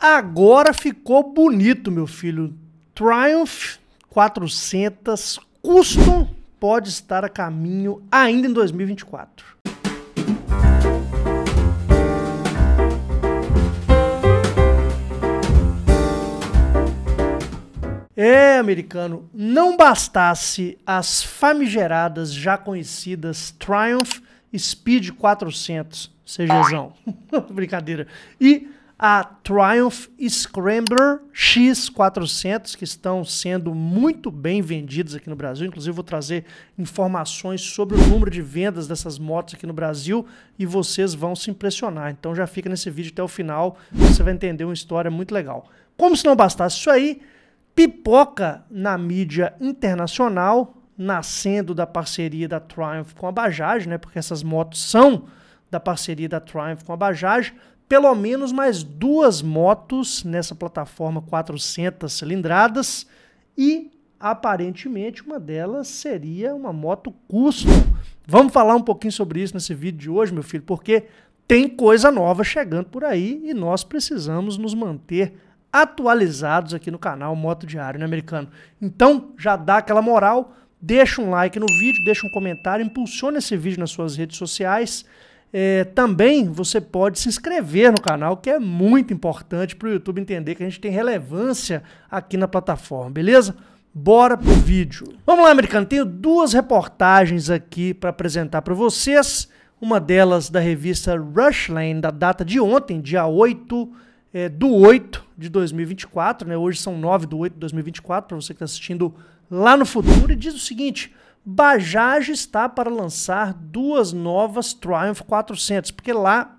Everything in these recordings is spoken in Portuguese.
Agora ficou bonito, meu filho. Triumph 400 Custom pode estar a caminho ainda em 2024. É, americano, não bastasse as famigeradas já conhecidas Triumph Speed 400, CGzão, brincadeira, e a Triumph Scrambler X400, que estão sendo muito bem vendidos aqui no Brasil. Inclusive, vou trazer informações sobre o número de vendas dessas motos aqui no Brasil e vocês vão se impressionar. Então, já fica nesse vídeo até o final, você vai entender uma história muito legal. Como se não bastasse isso aí, pipoca na mídia internacional, nascendo da parceria da Triumph com a Bajaj, né? porque essas motos são da parceria da Triumph com a Bajaj, pelo menos mais duas motos nessa plataforma 400 cilindradas e aparentemente uma delas seria uma moto custom. Vamos falar um pouquinho sobre isso nesse vídeo de hoje, meu filho, porque tem coisa nova chegando por aí e nós precisamos nos manter atualizados aqui no canal Moto Diário, né, americano? Então, já dá aquela moral, deixa um like no vídeo, deixa um comentário, impulsiona esse vídeo nas suas redes sociais. É, também você pode se inscrever no canal, que é muito importante para o YouTube entender que a gente tem relevância aqui na plataforma, beleza? Bora pro vídeo. Vamos lá, americano. Tenho duas reportagens aqui para apresentar para vocês. Uma delas da revista Rushlane, da data de ontem, dia 8 é, do 8 de 2024. Né? Hoje são 9 do 8 de 2024, para você que está assistindo lá no futuro. E diz o seguinte Bajaj está para lançar duas novas Triumph 400, porque lá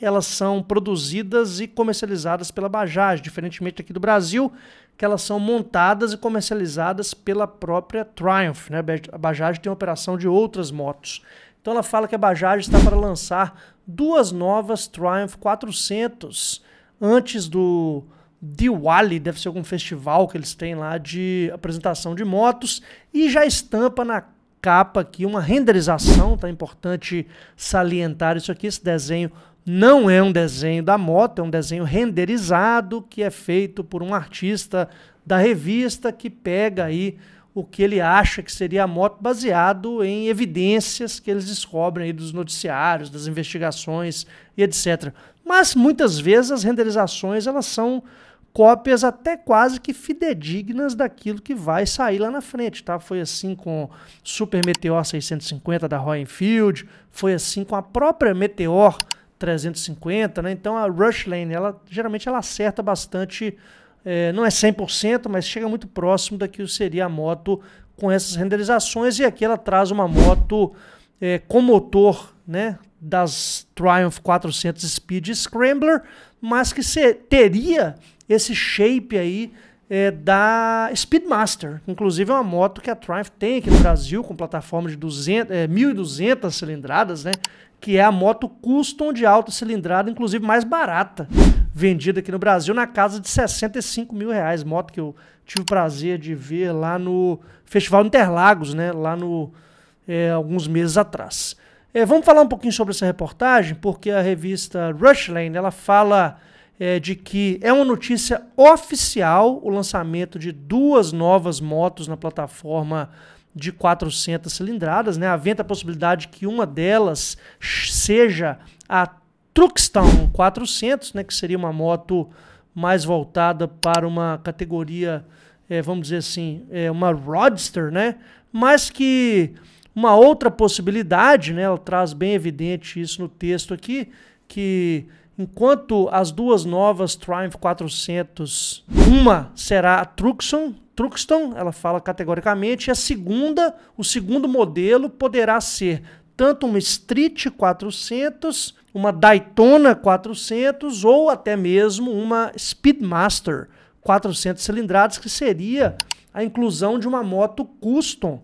elas são produzidas e comercializadas pela Bajaj, diferentemente aqui do Brasil, que elas são montadas e comercializadas pela própria Triumph. Né? A Bajaj tem operação de outras motos. Então ela fala que a Bajaj está para lançar duas novas Triumph 400 antes do Diwali, deve ser algum festival que eles têm lá de apresentação de motos, e já estampa na capa aqui uma renderização, tá importante salientar isso aqui, esse desenho não é um desenho da moto, é um desenho renderizado que é feito por um artista da revista que pega aí o que ele acha que seria a moto baseado em evidências que eles descobrem aí dos noticiários, das investigações e etc. Mas muitas vezes as renderizações elas são cópias até quase que fidedignas daquilo que vai sair lá na frente, tá? Foi assim com Super Meteor 650 da Roy Enfield, foi assim com a própria Meteor 350, né? Então a Rush Lane, ela geralmente ela acerta bastante, é, não é 100%, mas chega muito próximo daquilo que seria a moto com essas renderizações e aqui ela traz uma moto é, com motor, né? Das Triumph 400 Speed Scrambler, mas que se, teria esse shape aí é, da Speedmaster. Inclusive é uma moto que a Triumph tem aqui no Brasil, com plataforma de 200, é, 1.200 cilindradas, né? Que é a moto custom de alta cilindrada, inclusive mais barata, vendida aqui no Brasil na casa de 65 mil reais. Moto que eu tive o prazer de ver lá no Festival Interlagos, né? Lá no é, alguns meses atrás. É, vamos falar um pouquinho sobre essa reportagem, porque a revista Rushlane ela fala é, de que é uma notícia oficial o lançamento de duas novas motos na plataforma de 400 cilindradas, né? Aventa a possibilidade que uma delas seja a Truxton 400, né? Que seria uma moto mais voltada para uma categoria, é, vamos dizer assim, é, uma roadster, né? Mas que uma outra possibilidade, né? Ela traz bem evidente isso no texto aqui, que Enquanto as duas novas Triumph 400, uma será a Truxton, Truxton, ela fala categoricamente, e a segunda, o segundo modelo poderá ser tanto uma Street 400, uma Daytona 400 ou até mesmo uma Speedmaster 400 cilindradas, que seria a inclusão de uma moto custom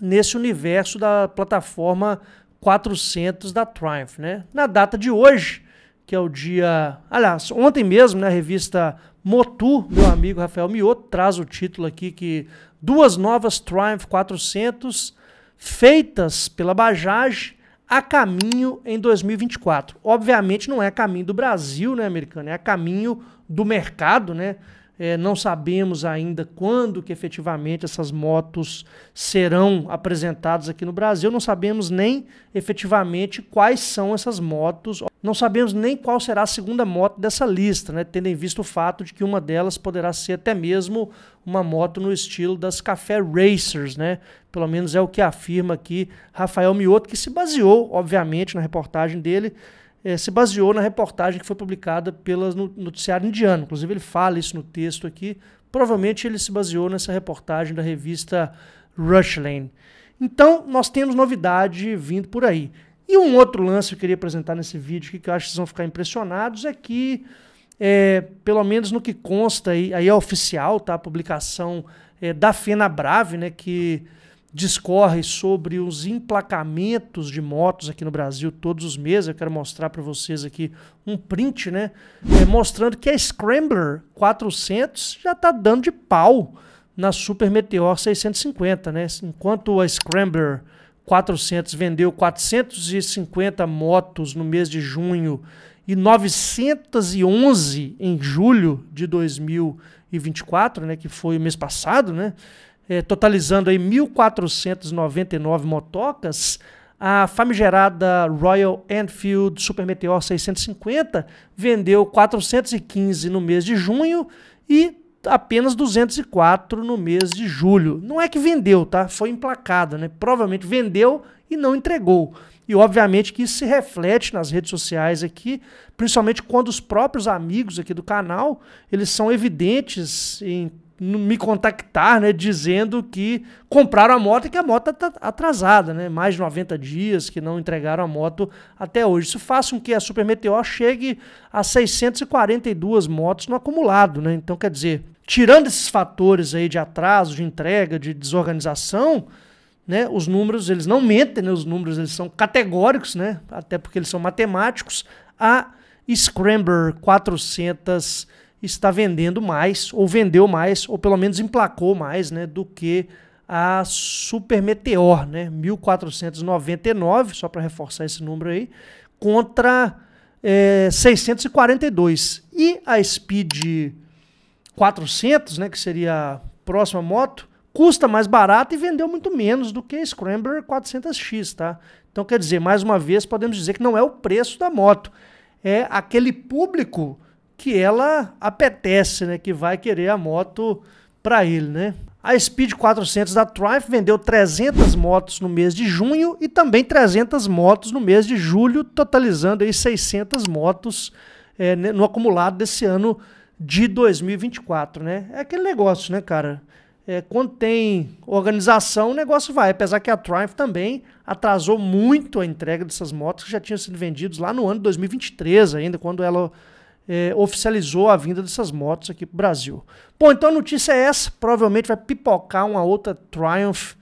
nesse universo da plataforma 400 da Triumph, né? Na data de hoje, que é o dia. Aliás, ontem mesmo, na né, revista Motu, meu amigo Rafael Mioto, traz o título aqui que duas novas Triumph 400 feitas pela Bajaj a caminho em 2024. Obviamente não é caminho do Brasil, né, americano? É a caminho do mercado, né? É, não sabemos ainda quando que efetivamente essas motos serão apresentadas aqui no Brasil. Não sabemos nem efetivamente quais são essas motos. Não sabemos nem qual será a segunda moto dessa lista, né? tendo em vista o fato de que uma delas poderá ser até mesmo uma moto no estilo das Café Racers, né? Pelo menos é o que afirma aqui Rafael Mioto, que se baseou, obviamente, na reportagem dele é, se baseou na reportagem que foi publicada pelo noticiário indiano. Inclusive, ele fala isso no texto aqui. Provavelmente ele se baseou nessa reportagem da revista Rushlane. Então, nós temos novidade vindo por aí. E um outro lance que eu queria apresentar nesse vídeo aqui, que eu acho que vocês vão ficar impressionados, é que, é, pelo menos no que consta aí, aí é oficial, tá? A publicação é, da FenaBrave, né? Que discorre sobre os emplacamentos de motos aqui no Brasil todos os meses. Eu quero mostrar para vocês aqui um print, né? É, mostrando que a Scrambler 400 já está dando de pau na Super Meteor 650, né? Enquanto a Scrambler 400 vendeu 450 motos no mês de junho e 911 em julho de 2024, né, que foi o mês passado, né? é, totalizando aí 1.499 motocas, a famigerada Royal Enfield Super Meteor 650 vendeu 415 no mês de junho e apenas 204 no mês de julho. Não é que vendeu, tá? Foi emplacada, né? Provavelmente vendeu e não entregou. E obviamente que isso se reflete nas redes sociais aqui, principalmente quando os próprios amigos aqui do canal, eles são evidentes em me contactar, né, dizendo que compraram a moto e que a moto está atrasada, né, mais de 90 dias que não entregaram a moto até hoje. Isso faz com que a Super Meteor chegue a 642 motos no acumulado, né? Então, quer dizer, tirando esses fatores aí de atraso, de entrega, de desorganização, né, os números, eles não mentem, né? Os números, eles são categóricos, né? Até porque eles são matemáticos. A Scrambler 400 está vendendo mais, ou vendeu mais, ou pelo menos emplacou mais, né, do que a Super Meteor, né, 1499, só para reforçar esse número aí, contra é, eh, 642. E a Speed 400, né, que seria a próxima moto, custa mais barato e vendeu muito menos do que a Scrambler 400X, tá? Então, quer dizer, mais uma vez, podemos dizer que não é o preço da moto, é aquele público que ela apetece, né? Que vai querer a moto para ele, né? A Speed 400 da Triumph vendeu 300 motos no mês de junho e também 300 motos no mês de julho, totalizando aí 600 motos é, no acumulado desse ano de 2024, né? É aquele negócio, né, cara? É, quando tem organização, o negócio vai. Apesar que a Triumph também atrasou muito a entrega dessas motos que já tinham sido vendidas lá no ano de 2023 ainda, quando ela é, oficializou a vinda dessas motos aqui para o Brasil. Bom, então a notícia é essa. Provavelmente vai pipocar uma outra Triumph,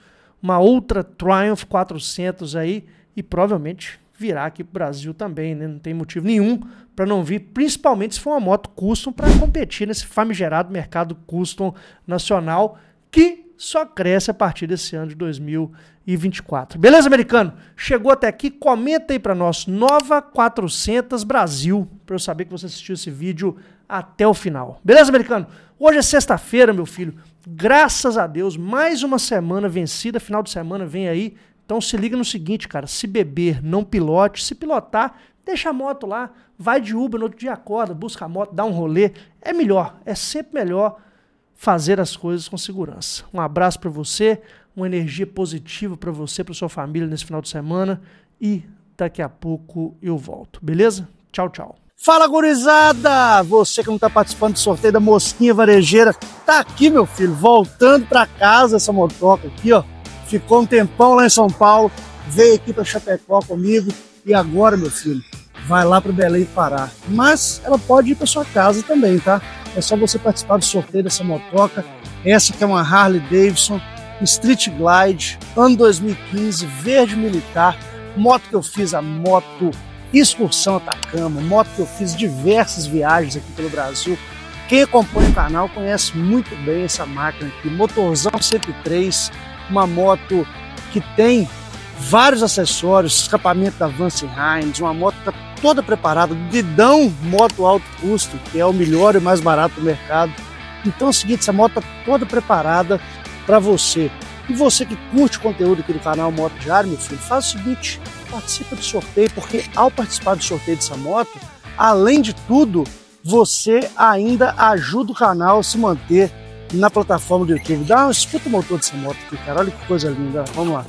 uma outra Triumph 400 aí e provavelmente virá aqui para o Brasil também, né? Não tem motivo nenhum para não vir, principalmente se for uma moto custom para competir nesse famigerado mercado custom nacional que só cresce a partir desse ano de 2024. Beleza, americano? Chegou até aqui, comenta aí para nós, Nova 400 Brasil, para eu saber que você assistiu esse vídeo até o final. Beleza, americano? Hoje é sexta-feira, meu filho. Graças a Deus, mais uma semana vencida, final de semana vem aí. Então se liga no seguinte, cara, se beber, não pilote, se pilotar, deixa a moto lá, vai de Uber, no outro dia acorda, busca a moto, dá um rolê, é melhor, é sempre melhor fazer as coisas com segurança. Um abraço para você, uma energia positiva para você, para sua família nesse final de semana e daqui a pouco eu volto, beleza? Tchau, tchau. Fala, gurizada! Você que não está participando do sorteio da mosquinha varejeira, tá aqui, meu filho, voltando para casa essa motoca aqui, ó. Ficou um tempão lá em São Paulo, veio aqui para Chapecó comigo e agora, meu filho, vai lá para Belém parar. Mas ela pode ir para sua casa também, tá? É só você participar do sorteio dessa motoca. Essa que é uma Harley Davidson Street Glide, ano 2015, verde militar. Moto que eu fiz a moto excursão Atacama, moto que eu fiz diversas viagens aqui pelo Brasil. Quem acompanha o canal conhece muito bem essa máquina aqui, motorzão 103, uma moto que tem vários acessórios, escapamento da Vance Hines, uma moto tá toda preparada, dedão moto alto custo, que é o melhor e mais barato do mercado. Então é o seguinte, essa moto tá toda preparada para você. E você que curte o conteúdo aqui do canal Moto Diário, meu filho, faz o seguinte, participa do sorteio, porque ao participar do sorteio dessa moto, além de tudo, você ainda ajuda o canal a se manter na plataforma do YouTube. Dá uma escuta o motor dessa moto aqui, cara. Olha que coisa linda. Vamos lá.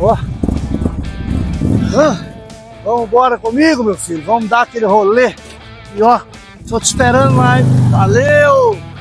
Ó. Ah. Vamos embora comigo, meu filho. Vamos dar aquele rolê. E ó, tô te esperando lá, hein? Valeu!